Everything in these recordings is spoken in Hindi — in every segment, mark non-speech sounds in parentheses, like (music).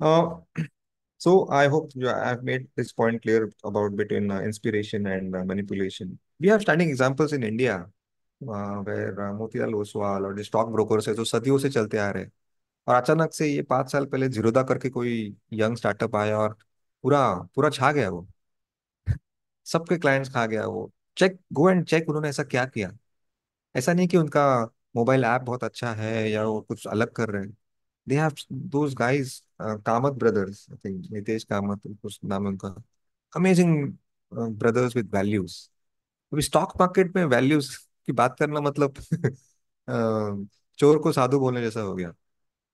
Uh, so I hope you, I've made this point clear about between uh, inspiration and uh, manipulation. We have standing examples in India uh, where uh, Motilal Oswal और स्टॉक ब्रोकर्स है जो सदियों से चलते आ रहे हैं और अचानक से ये पाँच साल पहले जीरोदा करके कोई यंग स्टार्टअप आया और पूरा पूरा छा गया वो सबके क्लाइंट्स खा गया वो चेक गो एंड चेक उन्होंने ऐसा क्या किया ऐसा नहीं कि उनका मोबाइल ऐप बहुत अच्छा है या वो कुछ अलग कर रहे हैं they have those Kamath uh, Kamath brothers, I think, Nitesh Kamath, Namanka. उनका अमेजिंग ब्रदर्स विद वैल्यूज अभी स्टॉक मार्केट में वैल्यूज की बात करना मतलब (laughs) uh, चोर को साधु बोलने जैसा हो गया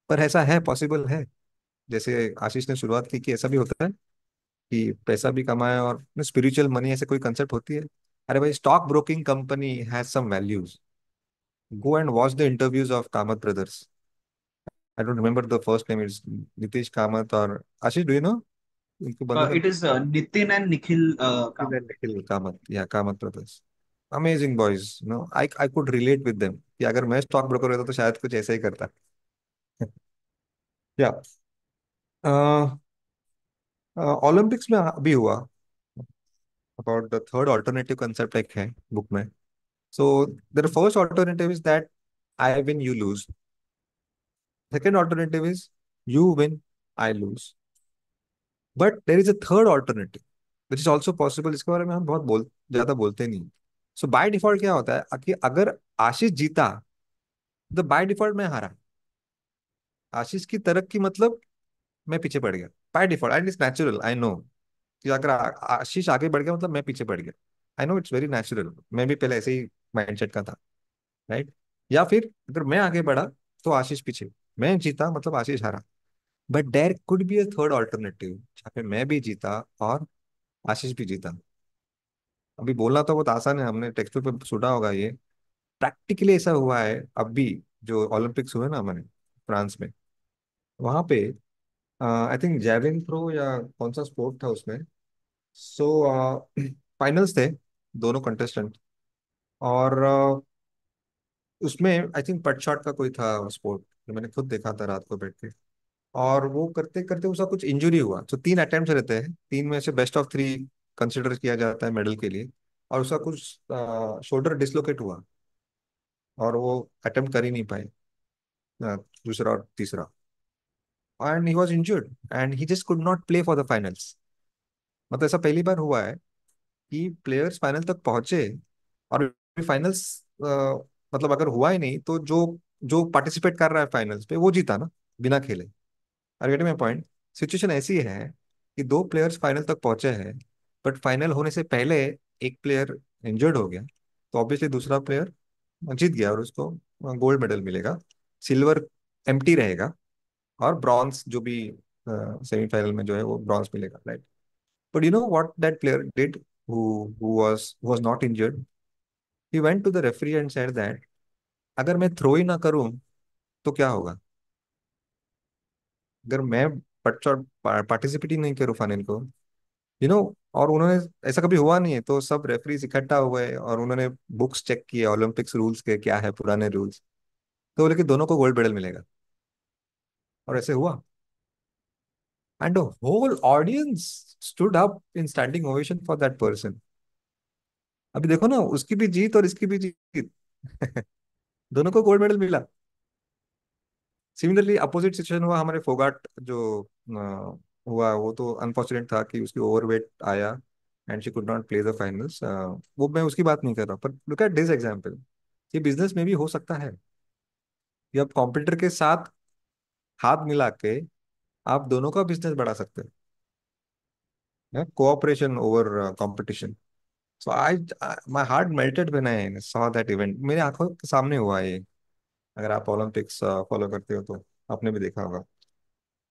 पर ऐसा है पॉसिबल है जैसे आशीष ने शुरुआत की कि ऐसा भी होता है कि पैसा भी कमाए और स्पिरिचुअल मनी ऐसे कोई कंसेप्ट होती है अरे भाई stock broking company has some values go and watch the interviews of Kamath brothers I don't remember the first name. It's Nitish Kamath or Ashish, do you know? Uh, बंदों it is uh, Nitin and Nikhil uh, Nitin and Nikhil Kamath. Yeah, Kamath brothers. Amazing boys. You know, I I could relate with them. कि अगर मैं स्टॉक ब्रोकर रहता तो शायद कुछ ऐसा ही करता या ओलंपिक्स में अभी हुआ about the third alternative concept एक है बुक में so there first alternative is that I win you lose Second alternative is you win, I lose. But there is a third alternative, which is also possible. इसके बारे में हम बहुत बोल ज्यादा बोलते नहीं सो बाय डिफॉल्ट क्या होता है कि अगर आशीष जीता तो बाय डिफॉल्ट मैं हारा आशीष की तरक्की मतलब मैं पीछे पड़ गया by default and is natural I know कि अगर आशीष आगे बढ़ गया मतलब मैं पीछे पड़ गया I know it's very natural मैं भी पहले ऐसे ही माइंडसेट का था राइट right? या फिर अगर मैं आगे बढ़ा तो आशीष पीछे मैं जीता मतलब आशीष हारा but there could be a third alternative जहाँ पे मैं भी जीता और आशीष भी जीता अभी बोलना तो बहुत आसान है हमने टेक्स्ट बुक पे सुना होगा ये प्रैक्टिकली ऐसा हुआ है अभी जो ओलंपिक्स हुए ना हमारे फ्रांस में वहां पे आई थिंक जैवलिन थ्रो या कौन सा स्पोर्ट था उसमें सो so, फाइनल्स uh, (clears throat) थे दोनों कंटेस्टेंट और uh, उसमें आई थिंक पट शॉट का कोई था स्पोर्ट जो मैंने खुद देखा था रात को बैठ के और वो करते करते उसका कुछ इंजुरी हुआ तो तीन अटेम्प्ट रहते हैं तीन में से बेस्ट ऑफ थ्री कंसिडर किया जाता है मेडल के लिए और उसका कुछ शोल्डर डिसलोकेट हुआ और वो अटेम्प्ट कर ही नहीं पाए दूसरा और तीसरा and he was injured and he just could not play for the finals मतलब ऐसा पहली बार हुआ है कि प्लेयर्स फाइनल तक पहुंचे और फाइनल्स मतलब अगर हुआ ही नहीं तो जो जो पार्टिसिपेट कर रहा है फाइनल्स पे वो जीता ना बिना खेले are getting my point situation ऐसी है कि दो प्लेयर्स फाइनल तक पहुंचे हैं बट फाइनल होने से पहले एक प्लेयर इंजर्ड हो गया तो ऑब्वियसली दूसरा प्लेयर जीत गया और उसको गोल्ड मेडल मिलेगा सिल्वर एम रहेगा और ब्रॉन्ज जो भी सेमीफाइनल में जो है वो ब्रॉन्ज मिलेगा right but you know what that player did who was was who he went to the referee and said that अगर मैं थ्रो ही ना करूं तो क्या होगा अगर मैं पार्टिसिपेट ही नहीं करूं फाइनल को यू you नो know, और उन्होंने ऐसा कभी हुआ नहीं है तो सब रेफरीज इकट्ठा हुए और उन्होंने बुक्स चेक किए ओलंपिक्स रूल्स के क्या है पुराने रूल्स तो बोले कि दोनों को गोल्ड मेडल मिलेगा और ऐसे हुआ and whole audience stood up in standing ovation for that person अभी देखो ना उसकी भी जीत और इसकी भी जीत (laughs) दोनों को गोल्ड मेडल मिला सिमिलरली अपोजिट सिचुएशन हुआ हमारे फोगाट जो आ, हुआ वो तो अनफॉर्चुनेट था कि उसकी ओवरवेट आया and she could not play the finals वो मैं उसकी बात नहीं कर रहा पर लुक एट दिस एग्जांपल ये बिजनेस में भी हो सकता है कि आप कॉम्पिटिटर के साथ हाथ मिला के आप दोनों का बिजनेस बढ़ा सकते हैं cooperation over competition so I my heart melted when I saw that event मेरे आंखों के सामने हुआ ये अगर आप ओलंपिक्स फॉलो करते हो तो आपने भी देखा होगा